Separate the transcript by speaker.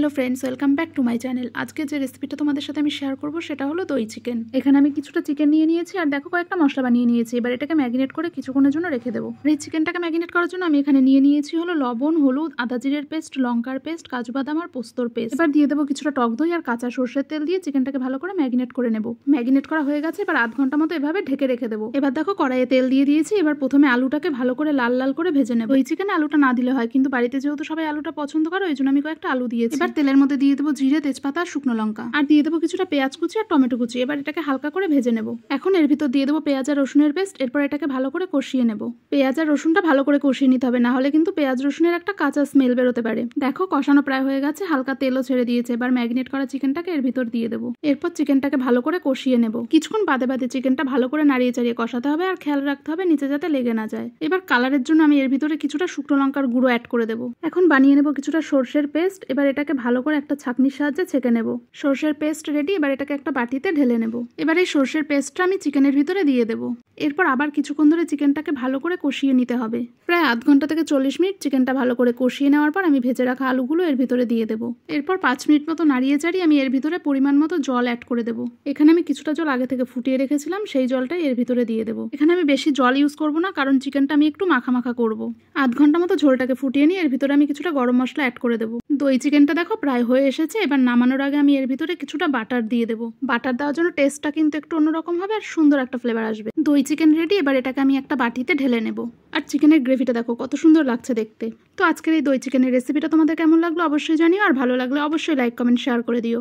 Speaker 1: hello friends welcome back to my channel আজকে যে রেসিপিটা তোমাদের সাথে আমি শেয়ার করবো সেটা হলো দই চিকেন এখানে আমি কিছুটা চিকেন নিয়ে নিয়েছি আর দেখো কয়েকটা মশলা বানিয়ে নিয়েছি এবার এটাকে ম্যাগিনেট করে কিছুক্ষণের জন্য রেখে দেবো এই চিকেনটাকে ম্যাগিনেট করার জন্য আমি এখানে নিয়ে নিয়েছি হলো লবণ হলুদ আদা জিরের পেস্ট লঙ্কার পেস্ট কাজু বাদাম আর পোস্তর পেস্ট এবার দিয়ে দেবো কিছুটা টক দই আর কাঁচা সর্ষের তেল দিয়ে চিকেনটাকে ভালো করে ম্যাগিনেট করে নেবো ম্যাগিনেট করা হয়ে গেছে এবার আধ ঘন্টা মতো এভাবে ঢেকে রেখে দেবো এবার দেখো কড়াইয়ে তেল দিয়ে দিয়েছি এবার প্রথমে আলুটাকে ভালো করে লাল লাল করে ভেজে নেবো এই চিকেন আলুটা না দিলে হয় কিন্তু বাড়িতে যেহেতু সবাই আলুটা পছন্দ করে ওই জন্য আমি কয়েকটা আলু দিয়েছি এবার তেলের মধ্যে দিয়ে দেবো জিরে তেজপাতা আর শুকনো লঙ্কা আর দিয়ে দেবো কিছুটা পেঁয়াজ কুচি আর টমেটো কুচি এবার এটাকে হালকা করে ভেজে নেবো এখন এর ভিতর দিয়ে দেবো পেঁয়াজ আর রসুনের পেস্ট এরপর এটাকে ভালো করে কষিয়ে নেবো পেঁয়াজ আর রসুনটা ভালো করে কষিয়ে নিতে হবে না হলে কিন্তু পেঁয়াজ রসুনের একটা কাঁচা স্মেল বেরোতে পারে দেখো কষানো প্রায় হয়ে গেছে হালকা তেলও ছেড়ে দিয়েছে এবার ম্যাগনেট করা চিকেনটাকে এর ভিতর দিয়ে দেবো এরপর চিকেনটাকে ভালো করে কষিয়ে নেব কিছুক্ষণ বাদে বাদে চিকেনটা ভালো করে নাড়িয়ে চাড়িয়ে কষাতে হবে আর খেয়াল রাখতে হবে নিচে যাতে লেগে না যায় এবার কালারের জন্য আমি এর ভিতরে কিছুটা শুকনো লঙ্কার গুঁড়ো অ্যাড করে দেবো এখন বানিয়ে নেবো কিছুটা সর্ষের পেস্ট এবার এটাকে ভালো করে একটা ছাঁকনির সাহায্যে ছেঁকে নেব সর্ষের পেস্ট রেডি এবার এটাকে একটা বাটিতে ঢেলে নেব এবার এই সর্ষের পেস্টটা আমি চিকেনের ভিতরে দিয়ে দেবো এরপর আবার কিছুক্ষণ ধরে চিকেনটাকে ভালো করে কষিয়ে নিতে হবে প্রায় আধ ঘন্টা থেকে চল্লিশ মিনিট চিকেনটা ভালো করে কষিয়ে নেওয়ার পর আমি ভেজে রাখা আলুগুলো এর ভিতরে দিয়ে দেবো এরপর পাঁচ মিনিট মতো নাড়িয়ে চাড়িয়ে আমি এর ভিতরে পরিমাণ মতো জল অ্যাড করে দেবো এখানে আমি কিছুটা জল আগে থেকে ফুটিয়ে রেখেছিলাম সেই জলটাই এর ভিতরে দিয়ে দেবো এখানে আমি বেশি জল ইউজ করব না কারণ চিকেনটা আমি একটু মাখা মাখা করব আধ ঘন্টা মতো ঝোলটাকে ফুটিয়ে নিয়ে এর ভিতরে আমি কিছুটা গরম মশলা অ্যাড করে দেবো দই চিকেনটা দেখো প্রায় হয়ে এসেছে এবার নামানোর আগে আমি এর ভিতরে কিছুটা বাটার দিয়ে দেবো বাটার দেওয়ার জন্য টেস্টটা কিন্তু একটু অন্যরকম হবে আর সুন্দর একটা ফ্লেভার আসবে দই চিকেন রেডি এবার এটাকে আমি একটা বাটিতে ঢেলে নেব আর চিকেনের গ্রেভিটা দেখো কত সুন্দর লাগছে দেখতে তো আজকের এই দই চিকেনের রেসিপিটা তোমাদের কেমন লাগলো অবশ্যই জানিও আর ভালো লাগলে অবশ্যই লাইক কমেন্ট শেয়ার করে দিও